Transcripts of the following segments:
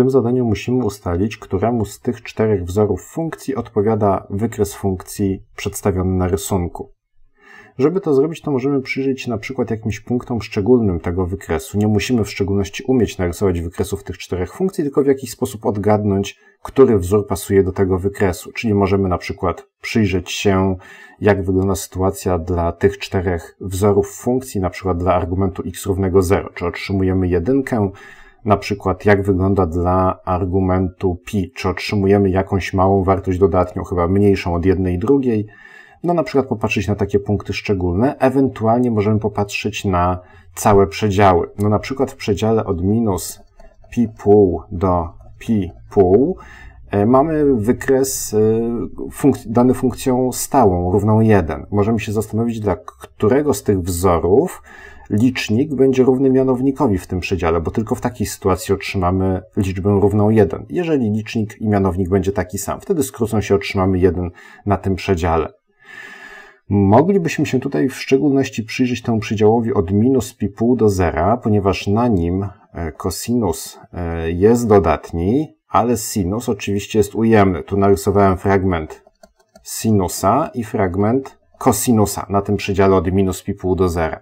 tym zadaniu musimy ustalić, któremu z tych czterech wzorów funkcji odpowiada wykres funkcji przedstawiony na rysunku. Żeby to zrobić, to możemy przyjrzeć się na przykład jakimś punktom szczególnym tego wykresu. Nie musimy w szczególności umieć narysować wykresów tych czterech funkcji, tylko w jakiś sposób odgadnąć, który wzór pasuje do tego wykresu. Czyli możemy na przykład przyjrzeć się, jak wygląda sytuacja dla tych czterech wzorów funkcji, na przykład dla argumentu x równego 0. Czy otrzymujemy jedynkę, na przykład jak wygląda dla argumentu pi, czy otrzymujemy jakąś małą wartość dodatnią, chyba mniejszą od jednej i drugiej, no na przykład popatrzeć na takie punkty szczególne, ewentualnie możemy popatrzeć na całe przedziały. No na przykład w przedziale od minus pi pół do pi pół e, mamy wykres e, funk dany funkcją stałą, równą 1. Możemy się zastanowić, dla którego z tych wzorów licznik będzie równy mianownikowi w tym przedziale, bo tylko w takiej sytuacji otrzymamy liczbę równą 1. Jeżeli licznik i mianownik będzie taki sam, wtedy skrócą się otrzymamy 1 na tym przedziale. Moglibyśmy się tutaj w szczególności przyjrzeć temu przedziałowi od minus pi do zera, ponieważ na nim cosinus e, e, jest dodatni, ale sinus oczywiście jest ujemny. Tu narysowałem fragment sinusa i fragment kosinusa na tym przedziale od minus pi do zera.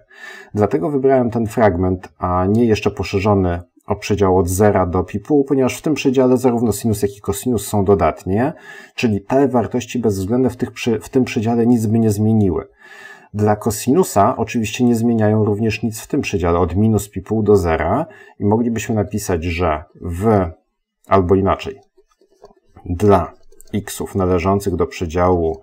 Dlatego wybrałem ten fragment, a nie jeszcze poszerzony o przedział od 0 do pi pół, ponieważ w tym przedziale zarówno sinus, jak i kosinus są dodatnie, czyli te wartości bezwzględne w, tych, w tym przedziale nic by nie zmieniły. Dla kosinusa oczywiście nie zmieniają również nic w tym przedziale od minus pi pół do zera i moglibyśmy napisać, że w, albo inaczej, dla xów należących do przedziału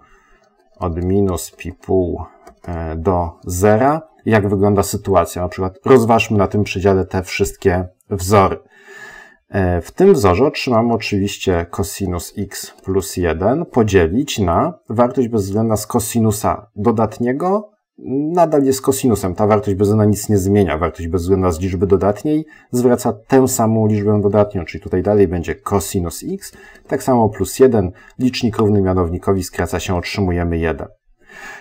od minus pi pół e, do zera, jak wygląda sytuacja. Na przykład rozważmy na tym przedziale te wszystkie wzory. E, w tym wzorze otrzymamy oczywiście cosinus x plus 1 podzielić na wartość bezwzględna z cosinusa dodatniego nadal jest kosinusem. Ta wartość bezwzględna nic nie zmienia. Wartość bezwzględna z liczby dodatniej zwraca tę samą liczbę dodatnią, czyli tutaj dalej będzie kosinus x. Tak samo plus 1, licznik równy mianownikowi skraca się, otrzymujemy 1.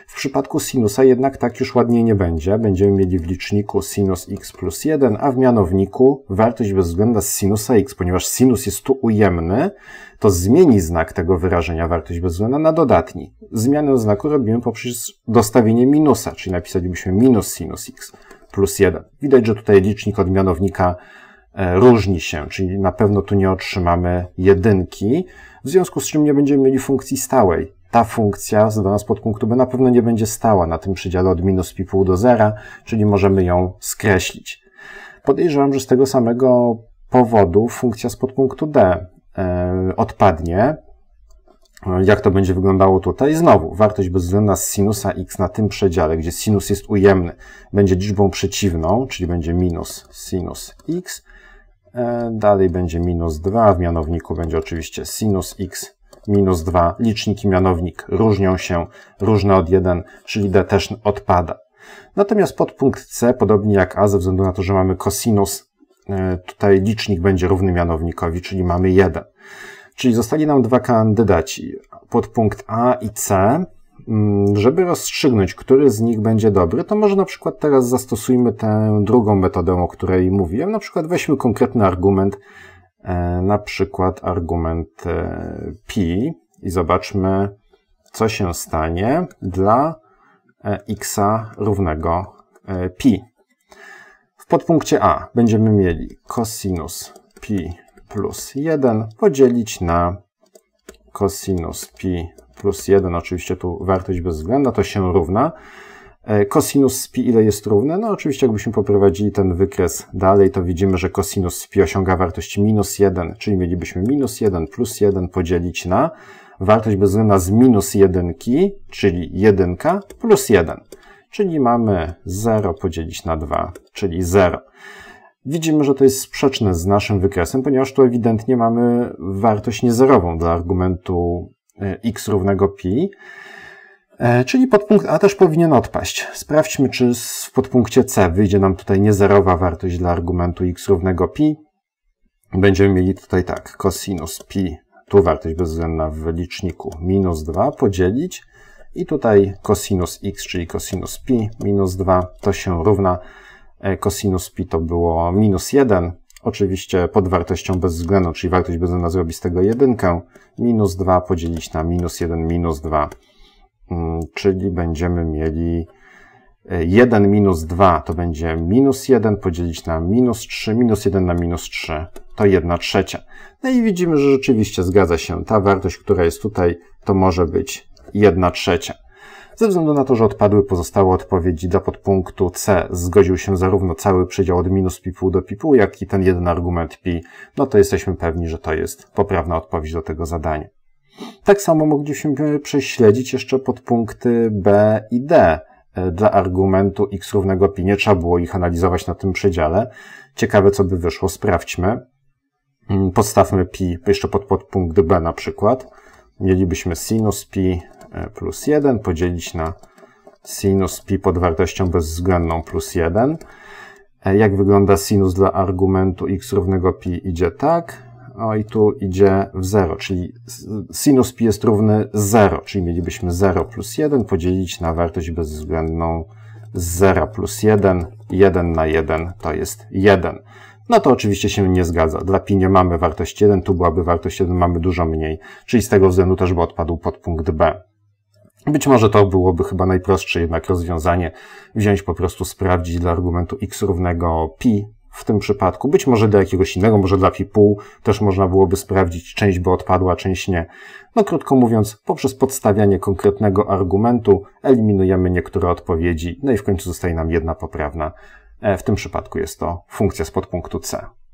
W przypadku sinusa jednak tak już ładniej nie będzie. Będziemy mieli w liczniku sinus x plus 1, a w mianowniku wartość bezwzględna z sinusa x, ponieważ sinus jest tu ujemny, to zmieni znak tego wyrażenia wartość bezwzględna na dodatni. Zmianę znaku robimy poprzez dostawienie minusa, czyli napisalibyśmy minus sinus x plus 1. Widać, że tutaj licznik od mianownika e, różni się, czyli na pewno tu nie otrzymamy jedynki, w związku z czym nie będziemy mieli funkcji stałej ta funkcja zadana z podpunktu B na pewno nie będzie stała na tym przedziale od minus pi do zera, czyli możemy ją skreślić. Podejrzewam, że z tego samego powodu funkcja z podpunktu D e, odpadnie. Jak to będzie wyglądało tutaj? Znowu, wartość bezwzględna z sinusa x na tym przedziale, gdzie sinus jest ujemny, będzie liczbą przeciwną, czyli będzie minus sinus x. E, dalej będzie minus 2, w mianowniku będzie oczywiście sinus x minus 2, licznik i mianownik różnią się, różne od 1, czyli d też odpada. Natomiast podpunkt c, podobnie jak a, ze względu na to, że mamy cosinus, e, tutaj licznik będzie równy mianownikowi, czyli mamy 1. Czyli zostali nam dwa kandydaci, podpunkt a i c, mm, żeby rozstrzygnąć, który z nich będzie dobry, to może na przykład teraz zastosujmy tę drugą metodę, o której mówiłem. Na przykład weźmy konkretny argument E, na przykład argument e, pi i zobaczmy, co się stanie dla e, x równego pi. W podpunkcie a będziemy mieli cosinus pi plus 1 podzielić na cosinus pi plus 1, oczywiście tu wartość bezwzględna, to się równa E, cosinus pi ile jest równe? No oczywiście jakbyśmy poprowadzili ten wykres dalej, to widzimy, że cosinus pi osiąga wartość minus 1, czyli mielibyśmy minus 1 plus 1 podzielić na wartość bezwzględna z minus 1, czyli 1 plus 1. Czyli mamy 0 podzielić na 2, czyli 0. Widzimy, że to jest sprzeczne z naszym wykresem, ponieważ tu ewidentnie mamy wartość niezerową dla argumentu e, x równego pi. E, czyli podpunkt A też powinien odpaść. Sprawdźmy, czy w podpunkcie C wyjdzie nam tutaj niezerowa wartość dla argumentu x równego pi. Będziemy mieli tutaj tak, cosinus pi, tu wartość bezwzględna w liczniku, minus 2 podzielić i tutaj cosinus x, czyli cosinus pi minus 2, to się równa e, cosinus pi to było minus 1, oczywiście pod wartością bezwzględną, czyli wartość bezwzględna zrobi z tego jedynkę, minus 2 podzielić na minus 1, minus 2 Mm, czyli będziemy mieli 1 e, minus 2 to będzie minus 1 podzielić na minus 3, minus 1 na minus 3 to 1 trzecia. No i widzimy, że rzeczywiście zgadza się. Ta wartość, która jest tutaj, to może być 1 trzecia. Ze względu na to, że odpadły pozostałe odpowiedzi do podpunktu C, zgodził się zarówno cały przedział od minus pi pół do pi pół, jak i ten jeden argument pi, no to jesteśmy pewni, że to jest poprawna odpowiedź do tego zadania. Tak samo mogliśmy prześledzić jeszcze podpunkty B i D e, dla argumentu x równego pi. Nie trzeba było ich analizować na tym przedziale. Ciekawe, co by wyszło. Sprawdźmy. Mm, podstawmy pi jeszcze pod podpunkt B na przykład. Mielibyśmy sinus pi e, plus 1 podzielić na sinus pi pod wartością bezwzględną plus 1. E, jak wygląda sinus dla argumentu x równego pi? Idzie tak o i tu idzie w 0, czyli sinus pi jest równy 0, czyli mielibyśmy 0 plus 1 podzielić na wartość bezwzględną 0 plus 1, 1 na 1 to jest 1. No to oczywiście się nie zgadza. Dla pi nie mamy wartości 1, tu byłaby wartość 1, mamy dużo mniej, czyli z tego względu też by odpadł podpunkt B. Być może to byłoby chyba najprostsze jednak rozwiązanie, wziąć po prostu, sprawdzić dla argumentu x równego pi, w tym przypadku. Być może do jakiegoś innego, może dla pół też można byłoby sprawdzić, część by odpadła, część nie. No krótko mówiąc, poprzez podstawianie konkretnego argumentu eliminujemy niektóre odpowiedzi, no i w końcu zostaje nam jedna poprawna. E, w tym przypadku jest to funkcja z podpunktu C.